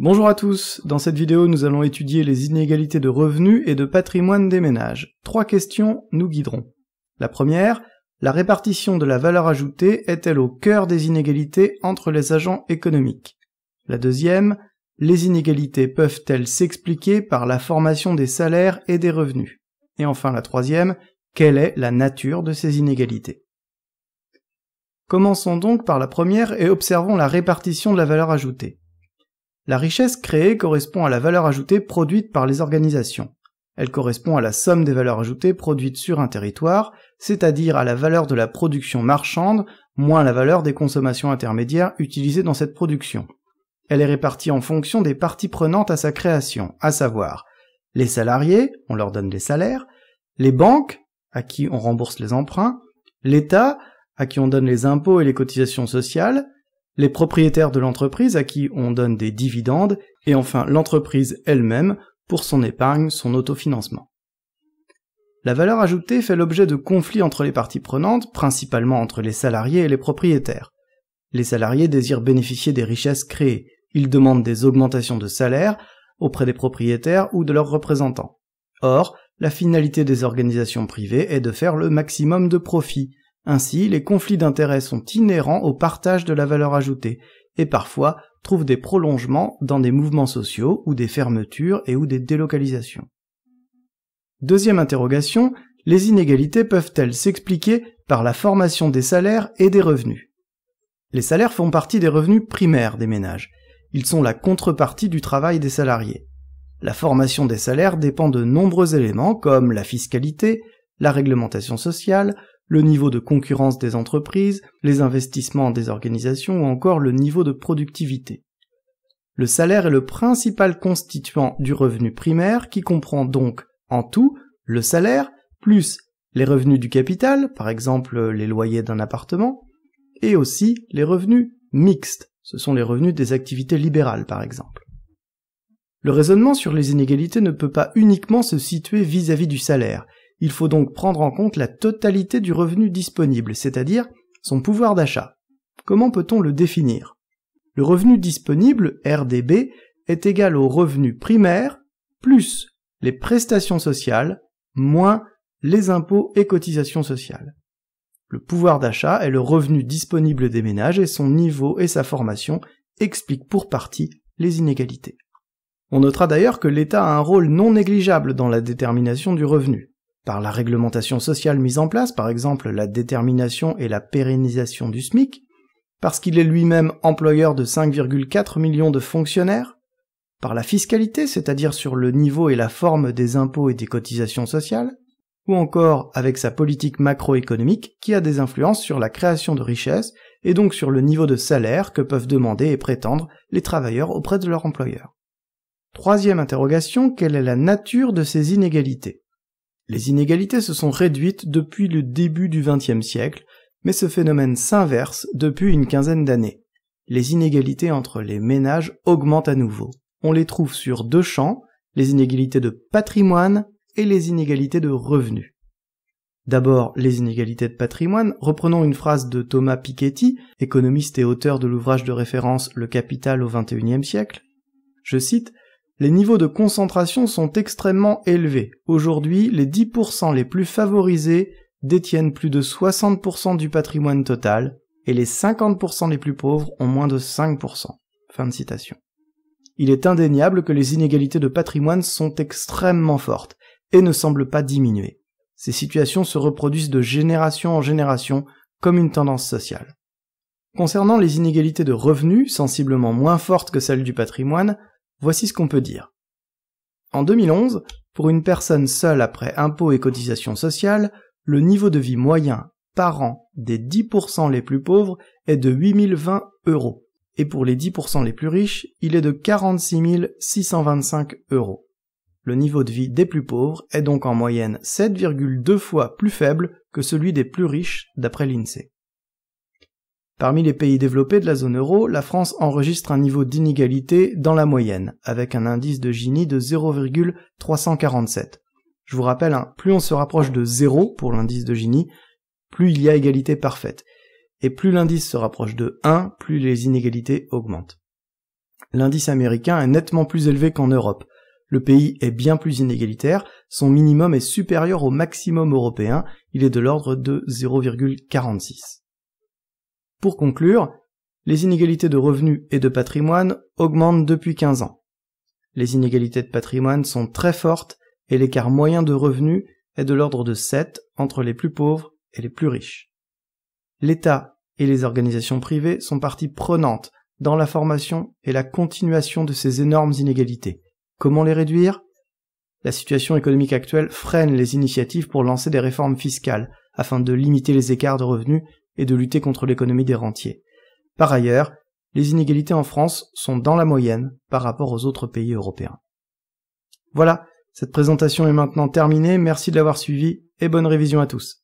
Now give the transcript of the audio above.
Bonjour à tous, dans cette vidéo nous allons étudier les inégalités de revenus et de patrimoine des ménages. Trois questions nous guideront. La première, la répartition de la valeur ajoutée est-elle au cœur des inégalités entre les agents économiques La deuxième, les inégalités peuvent-elles s'expliquer par la formation des salaires et des revenus Et enfin la troisième, quelle est la nature de ces inégalités Commençons donc par la première et observons la répartition de la valeur ajoutée. La richesse créée correspond à la valeur ajoutée produite par les organisations. Elle correspond à la somme des valeurs ajoutées produites sur un territoire, c'est-à-dire à la valeur de la production marchande moins la valeur des consommations intermédiaires utilisées dans cette production. Elle est répartie en fonction des parties prenantes à sa création, à savoir les salariés, on leur donne des salaires, les banques, à qui on rembourse les emprunts, l'État, à qui on donne les impôts et les cotisations sociales, les propriétaires de l'entreprise à qui on donne des dividendes, et enfin l'entreprise elle-même pour son épargne, son autofinancement. La valeur ajoutée fait l'objet de conflits entre les parties prenantes, principalement entre les salariés et les propriétaires. Les salariés désirent bénéficier des richesses créées, ils demandent des augmentations de salaire auprès des propriétaires ou de leurs représentants. Or, la finalité des organisations privées est de faire le maximum de profit, ainsi, les conflits d'intérêts sont inhérents au partage de la valeur ajoutée, et parfois trouvent des prolongements dans des mouvements sociaux ou des fermetures et ou des délocalisations. Deuxième interrogation, les inégalités peuvent-elles s'expliquer par la formation des salaires et des revenus Les salaires font partie des revenus primaires des ménages. Ils sont la contrepartie du travail des salariés. La formation des salaires dépend de nombreux éléments comme la fiscalité, la réglementation sociale, le niveau de concurrence des entreprises, les investissements des organisations ou encore le niveau de productivité. Le salaire est le principal constituant du revenu primaire qui comprend donc en tout le salaire plus les revenus du capital, par exemple les loyers d'un appartement, et aussi les revenus mixtes, ce sont les revenus des activités libérales par exemple. Le raisonnement sur les inégalités ne peut pas uniquement se situer vis-à-vis du salaire, il faut donc prendre en compte la totalité du revenu disponible, c'est-à-dire son pouvoir d'achat. Comment peut-on le définir Le revenu disponible, RDB, est égal au revenu primaire plus les prestations sociales moins les impôts et cotisations sociales. Le pouvoir d'achat est le revenu disponible des ménages et son niveau et sa formation expliquent pour partie les inégalités. On notera d'ailleurs que l'État a un rôle non négligeable dans la détermination du revenu par la réglementation sociale mise en place, par exemple la détermination et la pérennisation du SMIC, parce qu'il est lui-même employeur de 5,4 millions de fonctionnaires, par la fiscalité, c'est-à-dire sur le niveau et la forme des impôts et des cotisations sociales, ou encore avec sa politique macroéconomique qui a des influences sur la création de richesses et donc sur le niveau de salaire que peuvent demander et prétendre les travailleurs auprès de leur employeur. Troisième interrogation, quelle est la nature de ces inégalités les inégalités se sont réduites depuis le début du XXe siècle, mais ce phénomène s'inverse depuis une quinzaine d'années. Les inégalités entre les ménages augmentent à nouveau. On les trouve sur deux champs, les inégalités de patrimoine et les inégalités de revenus. D'abord, les inégalités de patrimoine, reprenons une phrase de Thomas Piketty, économiste et auteur de l'ouvrage de référence Le Capital au XXIe siècle. Je cite, les niveaux de concentration sont extrêmement élevés. Aujourd'hui, les 10% les plus favorisés détiennent plus de 60% du patrimoine total et les 50% les plus pauvres ont moins de 5%. Fin de citation. Il est indéniable que les inégalités de patrimoine sont extrêmement fortes et ne semblent pas diminuer. Ces situations se reproduisent de génération en génération comme une tendance sociale. Concernant les inégalités de revenus, sensiblement moins fortes que celles du patrimoine, Voici ce qu'on peut dire. En 2011, pour une personne seule après impôts et cotisations sociales, le niveau de vie moyen par an des 10% les plus pauvres est de 8020 euros. Et pour les 10% les plus riches, il est de 46 625 euros. Le niveau de vie des plus pauvres est donc en moyenne 7,2 fois plus faible que celui des plus riches d'après l'INSEE. E. Parmi les pays développés de la zone euro, la France enregistre un niveau d'inégalité dans la moyenne, avec un indice de Gini de 0,347. Je vous rappelle, hein, plus on se rapproche de 0 pour l'indice de Gini, plus il y a égalité parfaite. Et plus l'indice se rapproche de 1, plus les inégalités augmentent. L'indice américain est nettement plus élevé qu'en Europe. Le pays est bien plus inégalitaire, son minimum est supérieur au maximum européen, il est de l'ordre de 0,46. Pour conclure, les inégalités de revenus et de patrimoine augmentent depuis 15 ans. Les inégalités de patrimoine sont très fortes et l'écart moyen de revenus est de l'ordre de 7 entre les plus pauvres et les plus riches. L'État et les organisations privées sont parties prenantes dans la formation et la continuation de ces énormes inégalités. Comment les réduire La situation économique actuelle freine les initiatives pour lancer des réformes fiscales afin de limiter les écarts de revenus et de lutter contre l'économie des rentiers. Par ailleurs, les inégalités en France sont dans la moyenne par rapport aux autres pays européens. Voilà, cette présentation est maintenant terminée, merci de l'avoir suivi et bonne révision à tous.